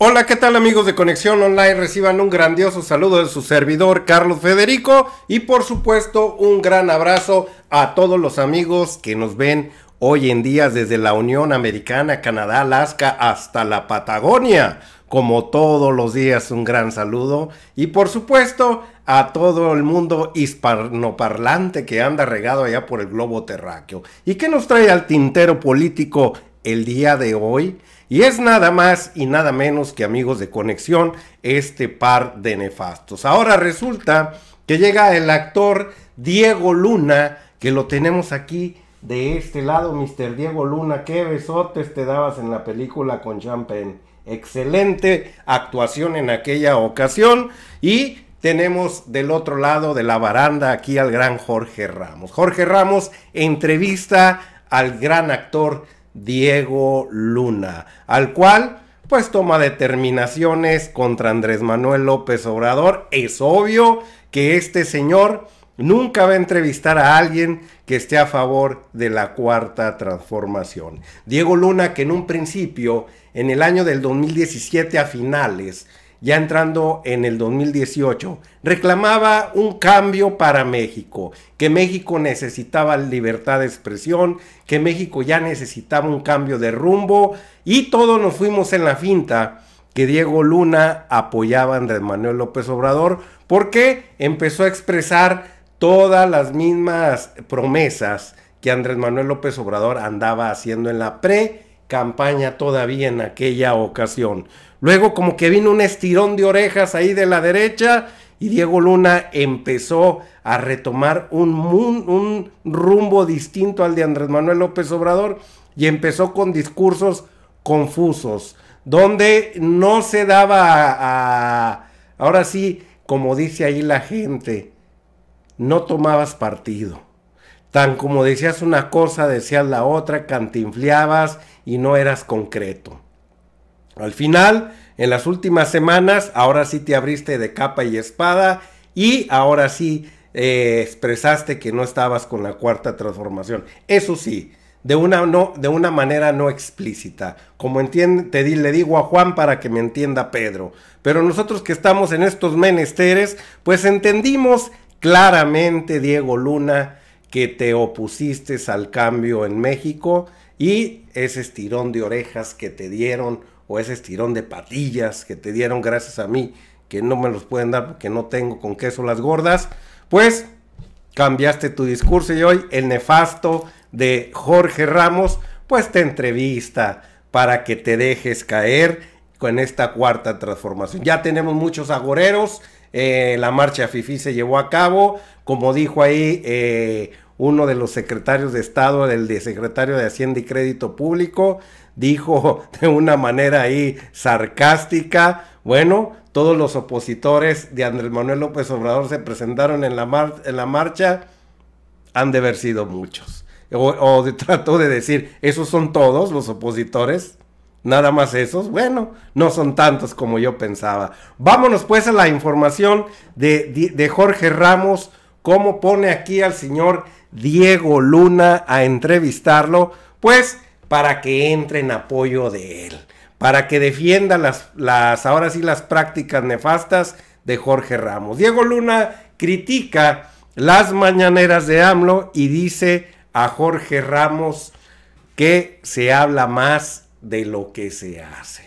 Hola, ¿qué tal amigos de Conexión Online? Reciban un grandioso saludo de su servidor Carlos Federico y por supuesto un gran abrazo a todos los amigos que nos ven hoy en día desde la Unión Americana, Canadá, Alaska hasta la Patagonia. Como todos los días un gran saludo y por supuesto a todo el mundo hispanoparlante que anda regado allá por el globo terráqueo. ¿Y qué nos trae al tintero político el día de hoy? Y es nada más y nada menos que amigos de conexión este par de nefastos. Ahora resulta que llega el actor Diego Luna, que lo tenemos aquí de este lado, Mr. Diego Luna. Qué besotes te dabas en la película con Champagne. Excelente actuación en aquella ocasión. Y tenemos del otro lado de la baranda aquí al gran Jorge Ramos. Jorge Ramos entrevista al gran actor Diego Luna, al cual pues toma determinaciones contra Andrés Manuel López Obrador. Es obvio que este señor nunca va a entrevistar a alguien que esté a favor de la cuarta transformación. Diego Luna, que en un principio, en el año del 2017 a finales, ya entrando en el 2018, reclamaba un cambio para México, que México necesitaba libertad de expresión, que México ya necesitaba un cambio de rumbo y todos nos fuimos en la finta que Diego Luna apoyaba a Andrés Manuel López Obrador porque empezó a expresar todas las mismas promesas que Andrés Manuel López Obrador andaba haciendo en la pre campaña todavía en aquella ocasión. Luego como que vino un estirón de orejas ahí de la derecha y Diego Luna empezó a retomar un, rumbo distinto al de Andrés Manuel López Obrador y empezó con discursos confusos, donde no se daba a, ahora sí, como dice ahí la gente, no tomabas partido. Tan como decías una cosa, decías la otra, cantinfliabas y no eras concreto. Al final, en las últimas semanas, ahora sí te abriste de capa y espada y ahora sí eh, expresaste que no estabas con la cuarta transformación. Eso sí, de una, no, de una manera no explícita. Como entiende, le digo a Juan para que me entienda Pedro. Pero nosotros que estamos en estos menesteres, pues entendimos claramente, Diego Luna, que te opusiste al cambio en México y ese estirón de orejas que te dieron o ese estirón de patillas que te dieron gracias a mí, que no me los pueden dar porque no tengo con queso las gordas, pues cambiaste tu discurso y hoy el nefasto de Jorge Ramos, pues te entrevista para que te dejes caer con esta cuarta transformación. Ya tenemos muchos agoreros, eh, la marcha FIFI se llevó a cabo, como dijo ahí eh, uno de los secretarios de Estado, el de secretario de Hacienda y Crédito Público, dijo de una manera ahí sarcástica. Bueno, todos los opositores de Andrés Manuel López Obrador se presentaron en la, en la marcha, han de haber sido muchos. O, trato trató de decir, esos son todos los opositores, nada más esos. Bueno, no son tantos como yo pensaba. Vámonos pues a la información de Jorge Ramos, cómo pone aquí al señor Diego Luna a entrevistarlo. Pues para que entre en apoyo de él, para que defienda las, las ahora sí las prácticas nefastas de Jorge Ramos. Diego Luna critica las mañaneras de AMLO y dice a Jorge Ramos que se habla más de lo que se hace.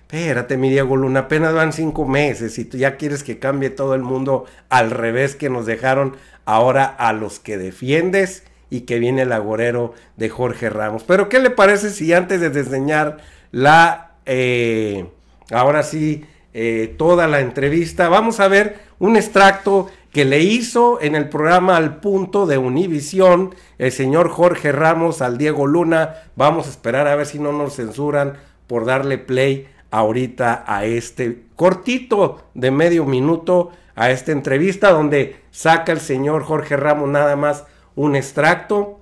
Espérate, mi Diego Luna, apenas van cinco meses y tú ya quieres que cambie todo el mundo al revés que nos dejaron ahora a los que defiendes y que viene el agorero de Jorge Ramos. Pero ¿qué le parece si antes de diseñar la, eh, ahora sí, eh, toda la entrevista, vamos a ver un extracto que le hizo en el programa Al Punto de Univisión el señor Jorge Ramos al Diego Luna. Vamos a esperar a ver si no nos censuran por darle play ahorita a este cortito de medio minuto a esta entrevista donde saca el señor Jorge Ramos nada más un extracto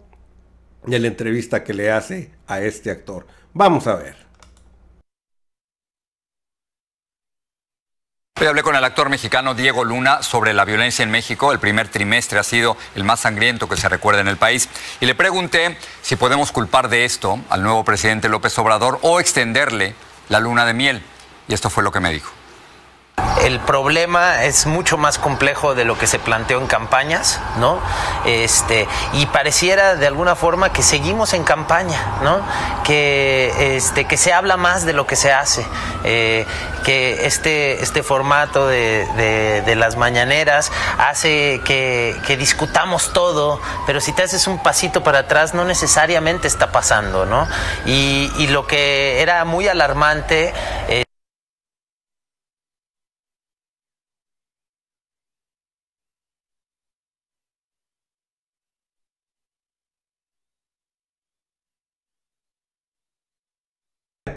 de la entrevista que le hace a este actor. Vamos a ver. Hoy hablé con el actor mexicano Diego Luna sobre la violencia en México. El primer trimestre ha sido el más sangriento que se recuerda en el país. Y le pregunté si podemos culpar de esto al nuevo presidente López Obrador o extenderle la luna de miel. Y esto fue lo que me dijo. El problema es mucho más complejo de lo que se planteó en campañas, ¿no? Este, y pareciera de alguna forma que seguimos en campaña, ¿no? Que, este, que se habla más de lo que se hace, eh, que este, este formato de, de, las mañaneras hace que, que, discutamos todo, pero si te haces un pasito para atrás no necesariamente está pasando, ¿no? Y, lo que era muy alarmante... Eh,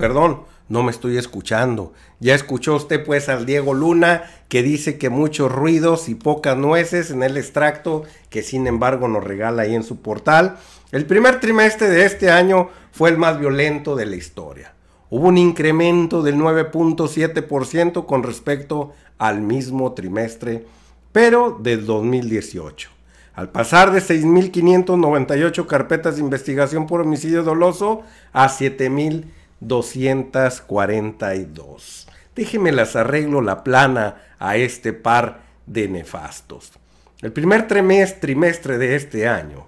perdón, no me estoy escuchando. Ya escuchó usted pues al Diego Luna que dice que muchos ruidos y pocas nueces en el extracto que sin embargo nos regala ahí en su portal. El primer trimestre de este año fue el más violento de la historia. Hubo un incremento del 9.7% con respecto al mismo trimestre, pero del 2018. Al pasar de 6.598 carpetas de investigación por homicidio doloso a 7.000 242. Déjenme las arreglo la plana a este par de nefastos. El primer trimestre de este año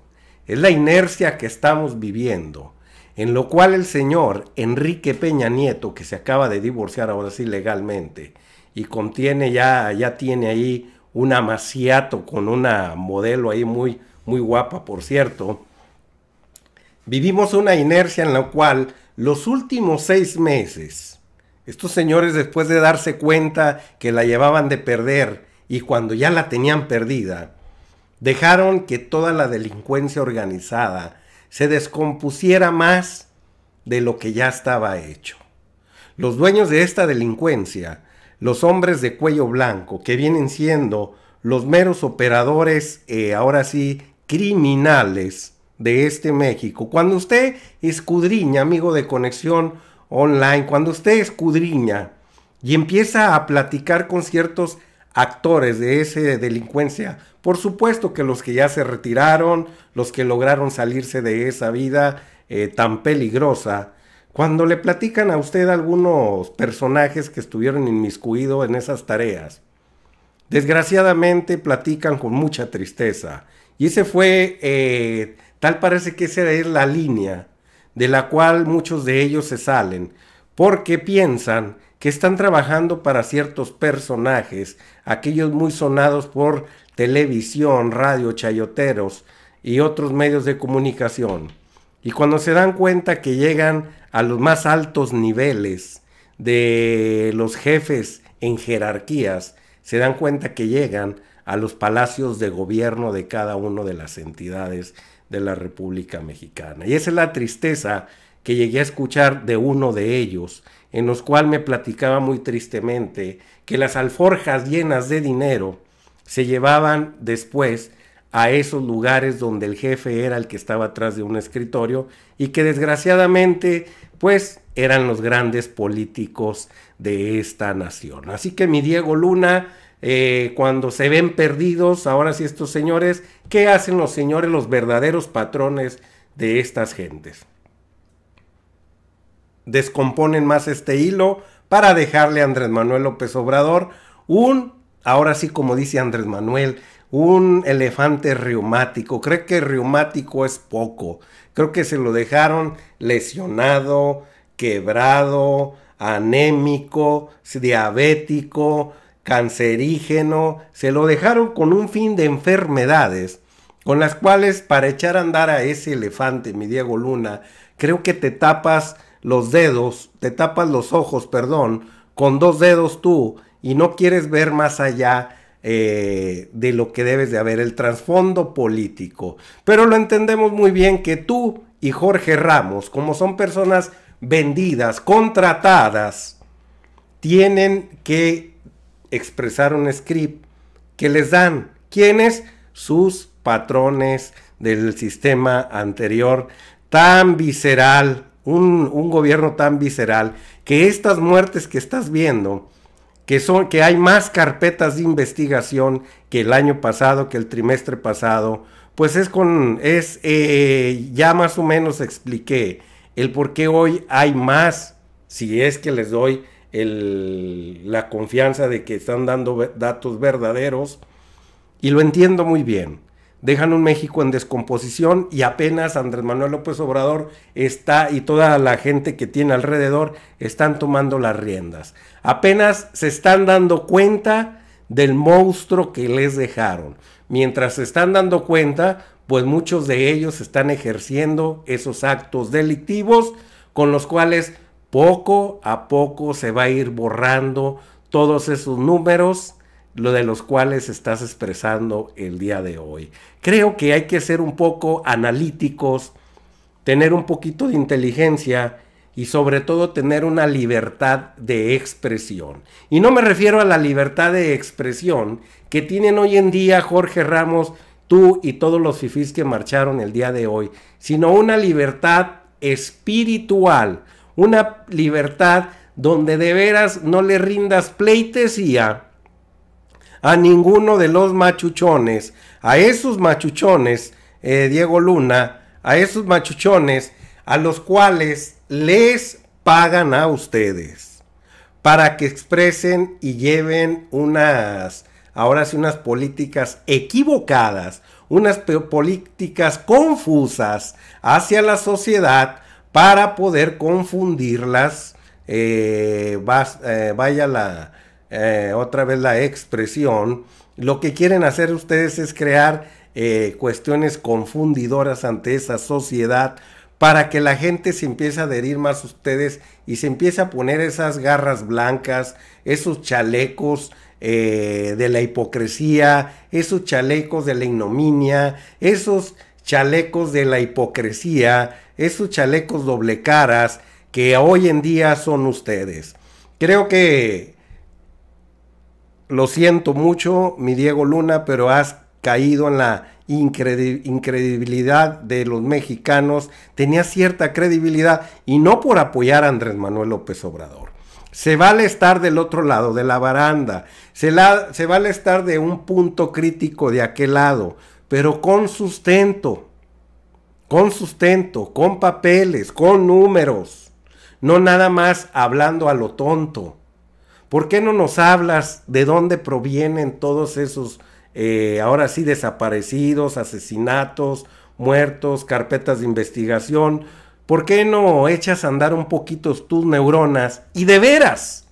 es la inercia que estamos viviendo, en lo cual el señor Enrique Peña Nieto, que se acaba de divorciar ahora sí legalmente, y contiene ya, ya tiene ahí un amaciato con una modelo ahí muy, muy guapa, por cierto, vivimos una inercia en la cual los últimos seis meses, estos señores después de darse cuenta que la llevaban de perder y cuando ya la tenían perdida, dejaron que toda la delincuencia organizada se descompusiera más de lo que ya estaba hecho. Los dueños de esta delincuencia, los hombres de cuello blanco, que vienen siendo los meros operadores, eh, ahora sí, criminales, de este México. Cuando usted escudriña, amigo de conexión online, cuando usted escudriña y empieza a platicar con ciertos actores de esa delincuencia, por supuesto que los que ya se retiraron, los que lograron salirse de esa vida eh, tan peligrosa, cuando le platican a usted algunos personajes que estuvieron inmiscuidos en esas tareas, desgraciadamente platican con mucha tristeza. Y ese fue eh, Tal parece que esa es la línea de la cual muchos de ellos se salen, porque piensan que están trabajando para ciertos personajes, aquellos muy sonados por televisión, radio, chayoteros y otros medios de comunicación. Y cuando se dan cuenta que llegan a los más altos niveles de los jefes en jerarquías, se dan cuenta que llegan a los palacios de gobierno de cada una de las entidades de la República Mexicana. Y esa es la tristeza que llegué a escuchar de uno de ellos, en los cual me platicaba muy tristemente que las alforjas llenas de dinero se llevaban después a esos lugares donde el jefe era el que estaba atrás de un escritorio y que desgraciadamente pues eran los grandes políticos de esta nación. Así que mi Diego Luna, eh, cuando se ven perdidos, ahora sí estos señores, ¿qué hacen los señores, los verdaderos patrones de estas gentes? Descomponen más este hilo para dejarle a Andrés Manuel López Obrador un, ahora sí como dice Andrés Manuel, un elefante reumático. Creo que reumático es poco. Creo que se lo dejaron lesionado, quebrado, anémico, diabético, cancerígeno, se lo dejaron con un fin de enfermedades, con las cuales para echar a andar a ese elefante, mi Diego Luna, creo que te tapas los dedos, te tapas los ojos, perdón, con dos dedos tú y no quieres ver más allá eh, de lo que debes de haber, el trasfondo político. Pero lo entendemos muy bien que tú y Jorge Ramos, como son personas vendidas, contratadas, tienen que expresar un script que les dan. ¿Quiénes? Sus patrones del sistema anterior tan visceral, un, gobierno tan visceral, que estas muertes que estás viendo, que, son, que hay más carpetas de investigación que el año pasado, que el trimestre pasado, pues es con, es, eh, ya más o menos expliqué el por qué hoy hay más, si es que les doy el, la confianza de que están dando datos verdaderos y lo entiendo muy bien. Dejan un México en descomposición y apenas Andrés Manuel López Obrador está y toda la gente que tiene alrededor están tomando las riendas. Apenas se están dando cuenta del monstruo que les dejaron. Mientras se están dando cuenta, pues muchos de ellos están ejerciendo esos actos delictivos con los cuales poco a poco se va a ir borrando todos esos números, lo de los cuales estás expresando el día de hoy. Creo que hay que ser un poco analíticos, tener un poquito de inteligencia y sobre todo tener una libertad de expresión. Y no me refiero a la libertad de expresión que tienen hoy en día Jorge Ramos, tú y todos los fifís que marcharon el día de hoy, sino una libertad espiritual, una libertad donde de veras no le rindas pleitesía a ninguno de los machuchones, a esos machuchones, eh, Diego Luna, a esos machuchones a los cuales les pagan a ustedes para que expresen y lleven unas, ahora sí, unas políticas equivocadas, unas políticas confusas hacia la sociedad para poder confundirlas, eh, eh, vaya la, eh, otra vez la expresión, lo que quieren hacer ustedes es crear cuestiones confundidoras ante esa sociedad para que la gente se empiece a adherir más a ustedes y se empiece a poner esas garras blancas, esos chalecos, de la hipocresía, esos chalecos de la ignominia, esos chalecos de la hipocresía, esos chalecos doble caras que hoy en día son ustedes. Creo que lo siento mucho, mi Diego Luna, pero has caído en la incredibilidad de los mexicanos. Tenía cierta credibilidad y no por apoyar a Andrés Manuel López Obrador. Se vale estar del otro lado, de la baranda. Se, se vale estar de un punto crítico de aquel lado pero con sustento, con sustento, con papeles, con números, no nada más hablando a lo tonto. ¿Por qué no nos hablas de dónde provienen todos esos, eh, ahora sí, desaparecidos, asesinatos, muertos, carpetas de investigación? ¿Por qué no echas a andar un poquito tus neuronas y de veras,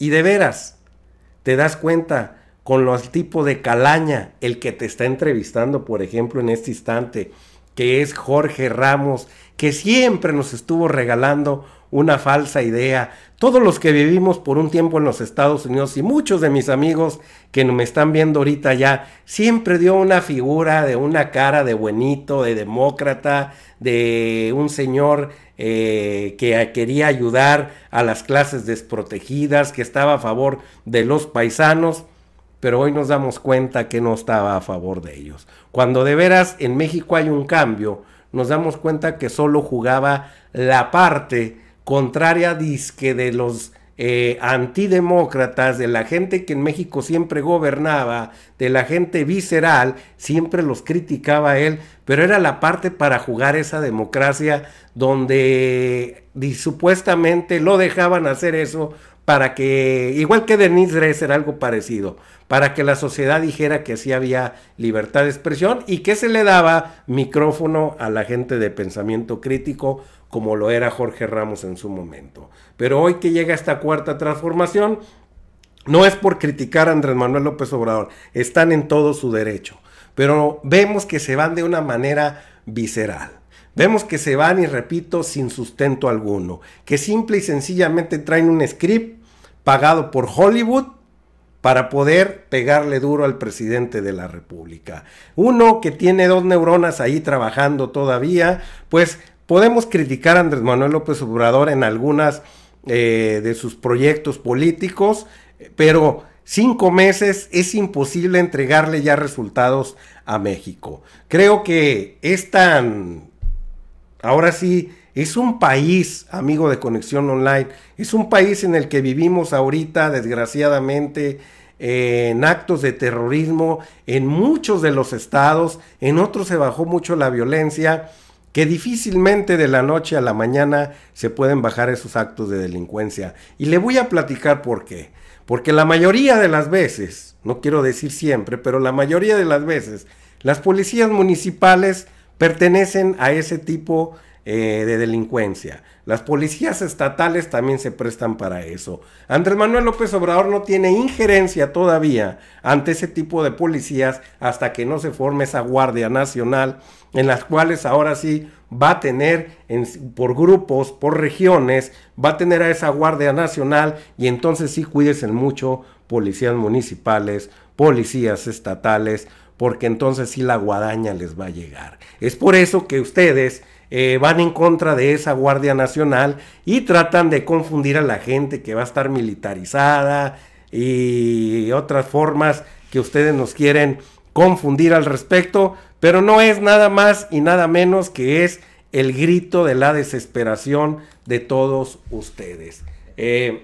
y de veras, te das cuenta con los tipo de calaña, el que te está entrevistando, por ejemplo, en este instante, que es Jorge Ramos, que siempre nos estuvo regalando una falsa idea. Todos los que vivimos por un tiempo en los Estados Unidos y muchos de mis amigos que me están viendo ahorita ya, siempre dio una figura de una cara de buenito, de demócrata, de un señor eh, que quería ayudar a las clases desprotegidas, que estaba a favor de los paisanos pero hoy nos damos cuenta que no estaba a favor de ellos. Cuando de veras en México hay un cambio, nos damos cuenta que solo jugaba la parte contraria disque de los eh, antidemócratas, de la gente que en México siempre gobernaba, de la gente visceral, siempre los criticaba él, pero era la parte para jugar esa democracia donde supuestamente lo dejaban hacer eso para que, igual que Denise era algo parecido, para que la sociedad dijera que sí había libertad de expresión y que se le daba micrófono a la gente de pensamiento crítico, como lo era Jorge Ramos en su momento. Pero hoy que llega esta cuarta transformación, no es por criticar a Andrés Manuel López Obrador, están en todo su derecho, pero vemos que se van de una manera visceral. Vemos que se van, y repito, sin sustento alguno, que simple y sencillamente traen un script pagado por Hollywood para poder pegarle duro al presidente de la República. Uno que tiene dos neuronas ahí trabajando todavía, pues podemos criticar a Andrés Manuel López Obrador en algunas eh, de sus proyectos políticos, pero cinco meses es imposible entregarle ya resultados a México. Creo que es tan Ahora sí, es un país, amigo de Conexión Online, es un país en el que vivimos ahorita, desgraciadamente, en actos de terrorismo, en muchos de los estados, en otros se bajó mucho la violencia, que difícilmente de la noche a la mañana se pueden bajar esos actos de delincuencia. Y le voy a platicar por qué. Porque la mayoría de las veces, no quiero decir siempre, pero la mayoría de las veces, las policías municipales pertenecen a ese tipo eh, de delincuencia. Las policías estatales también se prestan para eso. Andrés Manuel López Obrador no tiene injerencia todavía ante ese tipo de policías hasta que no se forme esa Guardia Nacional en las cuales ahora sí va a tener por grupos, por regiones, va a tener a esa Guardia Nacional y entonces sí cuídense mucho policías municipales, policías estatales, porque entonces sí la guadaña les va a llegar. Es por eso que ustedes eh, van en contra de esa Guardia Nacional y tratan de confundir a la gente que va a estar militarizada y otras formas que ustedes nos quieren confundir al respecto, pero no es nada más y nada menos que es el grito de la desesperación de todos ustedes. Eh,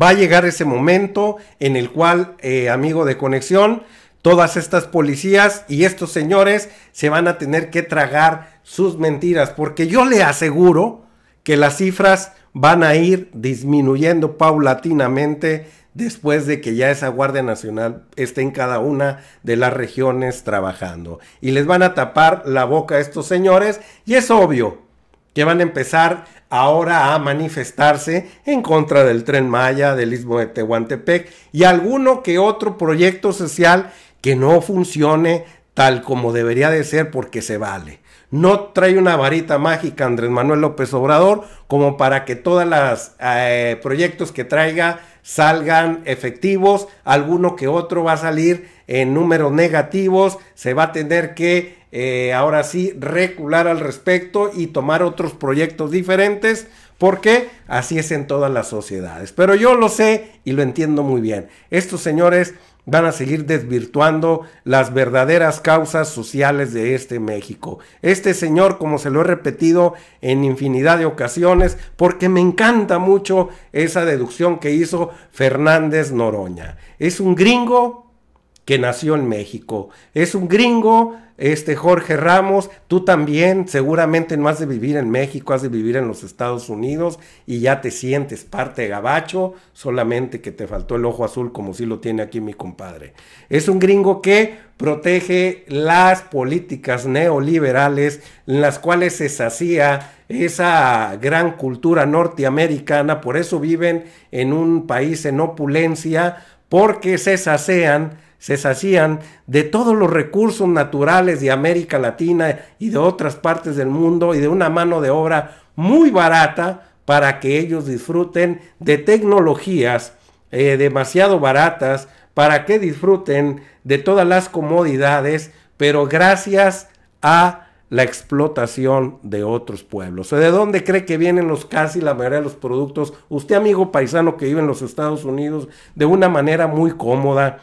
va a llegar ese momento en el cual, eh, amigo de conexión, todas estas policías y estos señores se van a tener que tragar sus mentiras, porque yo le aseguro que las cifras van a ir disminuyendo paulatinamente después de que ya esa Guardia Nacional esté en cada una de las regiones trabajando. Y les van a tapar la boca a estos señores y es obvio que van a empezar ahora a manifestarse en contra del tren Maya, del istmo de Tehuantepec y alguno que otro proyecto social que no funcione tal como debería de ser porque se vale. No trae una varita mágica Andrés Manuel López Obrador como para que todos los eh, proyectos que traiga salgan efectivos, alguno que otro va a salir en números negativos, se va a tener que eh, ahora sí, recular al respecto y tomar otros proyectos diferentes, porque así es en todas las sociedades. Pero yo lo sé y lo entiendo muy bien. Estos señores van a seguir desvirtuando las verdaderas causas sociales de este México. Este señor, como se lo he repetido en infinidad de ocasiones, porque me encanta mucho esa deducción que hizo Fernández Noroña. Es un gringo que nació en México. Es un gringo, este Jorge Ramos, tú también seguramente no has de vivir en México, has de vivir en los Estados Unidos y ya te sientes parte de Gabacho, solamente que te faltó el ojo azul como si lo tiene aquí mi compadre. Es un gringo que protege las políticas neoliberales en las cuales se sacía esa gran cultura norteamericana, por eso viven en un país en opulencia, porque se sacean se sacían de todos los recursos naturales de América Latina y de otras partes del mundo y de una mano de obra muy barata para que ellos disfruten de tecnologías eh, demasiado baratas, para que disfruten de todas las comodidades, pero gracias a la explotación de otros pueblos. ¿De dónde cree que vienen los casi la mayoría de los productos? Usted, amigo paisano que vive en los Estados Unidos, de una manera muy cómoda,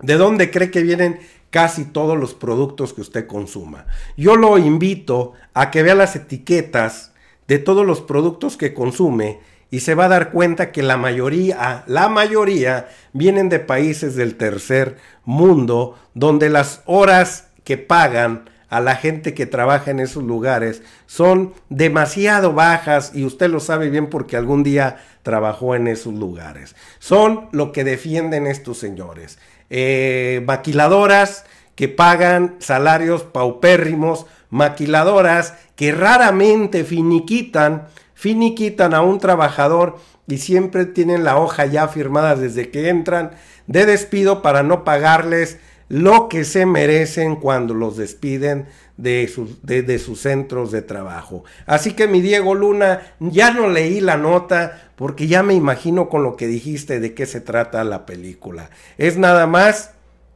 de dónde cree que vienen casi todos los productos que usted consuma. Yo lo invito a que vea las etiquetas de todos los productos que consume y se va a dar cuenta que la mayoría, la mayoría vienen de países del tercer mundo donde las horas que pagan a la gente que trabaja en esos lugares son demasiado bajas y usted lo sabe bien porque algún día trabajó en esos lugares. Son lo que defienden estos señores. Eh, maquiladoras que pagan salarios paupérrimos, maquiladoras que raramente finiquitan, finiquitan a un trabajador y siempre tienen la hoja ya firmada desde que entran de despido para no pagarles lo que se merecen cuando los despiden de sus, de sus centros de trabajo. Así que mi Diego Luna, ya no leí la nota, porque ya me imagino con lo que dijiste de qué se trata la película. Es nada más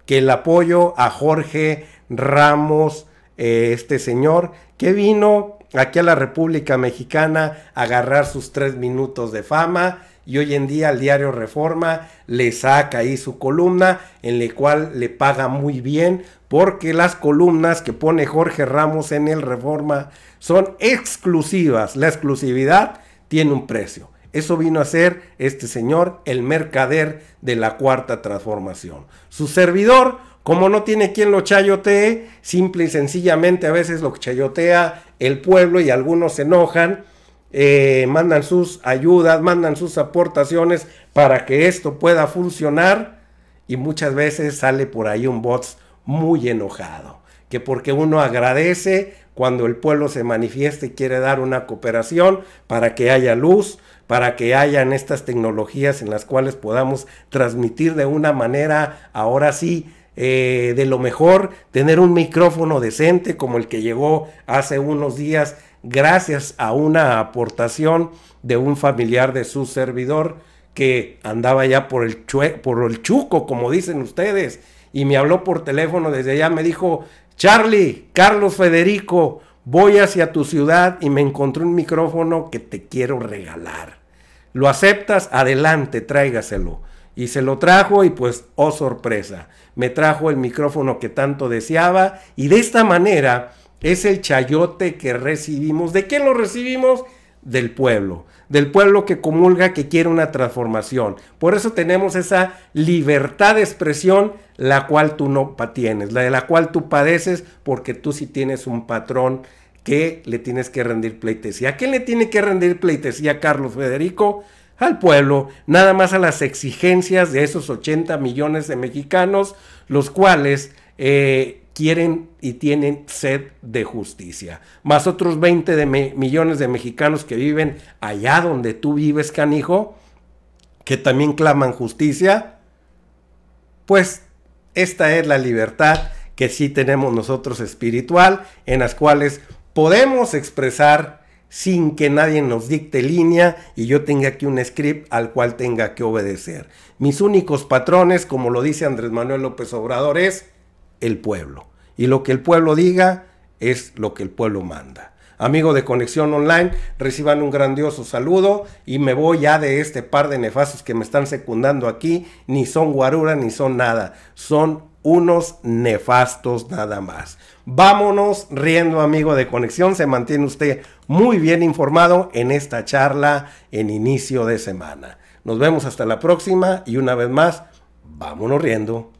que el apoyo a Jorge Ramos, eh, este señor, que vino aquí a la República Mexicana a agarrar sus tres minutos de fama y hoy en día el diario Reforma le saca ahí su columna en la cual le paga muy bien porque las columnas que pone Jorge Ramos en el Reforma son exclusivas. La exclusividad tiene un precio. Eso vino a ser este señor, el mercader de la cuarta transformación. Su servidor, como no tiene quien lo chayotee, simple y sencillamente a veces lo chayotea el pueblo y algunos se enojan, eh, mandan sus ayudas, mandan sus aportaciones para que esto pueda funcionar y muchas veces sale por ahí un bots muy enojado, que porque uno agradece cuando el pueblo se manifieste y quiere dar una cooperación para que haya luz, para que hayan estas tecnologías en las cuales podamos transmitir de una manera, ahora sí, eh, de lo mejor, tener un micrófono decente como el que llegó hace unos días gracias a una aportación de un familiar de su servidor que andaba ya por el, por el chuco, como dicen ustedes, y me habló por teléfono desde allá, me dijo, Charlie, Carlos Federico, voy hacia tu ciudad y me encontré un micrófono que te quiero regalar. Lo aceptas, adelante, tráigaselo. Y se lo trajo y pues, oh sorpresa, me trajo el micrófono que tanto deseaba y de esta manera es el chayote que recibimos. ¿De quién lo recibimos? Del pueblo, del pueblo que comulga, que quiere una transformación. Por eso tenemos esa libertad de expresión, la cual tú no tienes, la de la cual tú padeces, porque tú sí tienes un patrón le tienes que rendir pleitesía? ¿A quién le tiene que rendir pleitesía Carlos Federico? Al pueblo, nada más a las exigencias de esos 80 millones de mexicanos, los cuales eh, quieren y tienen sed de justicia. Más otros 20 de millones de mexicanos que viven allá donde tú vives, canijo, que también claman justicia. Pues esta es la libertad que sí tenemos nosotros espiritual, en las cuales podemos expresar sin que nadie nos dicte línea y yo tenga aquí un script al cual tenga que obedecer. Mis únicos patrones, como lo dice Andrés Manuel López Obrador, es el pueblo. Y lo que el pueblo diga es lo que el pueblo manda. Amigo de Conexión Online, reciban un grandioso saludo y me voy ya de este par de nefastos que me están secundando aquí. Ni son guarura ni son nada. Son unos nefastos nada más. Vámonos riendo, amigo de conexión. Se mantiene usted muy bien informado en esta charla en inicio de semana. Nos vemos hasta la próxima y una vez más, vámonos riendo.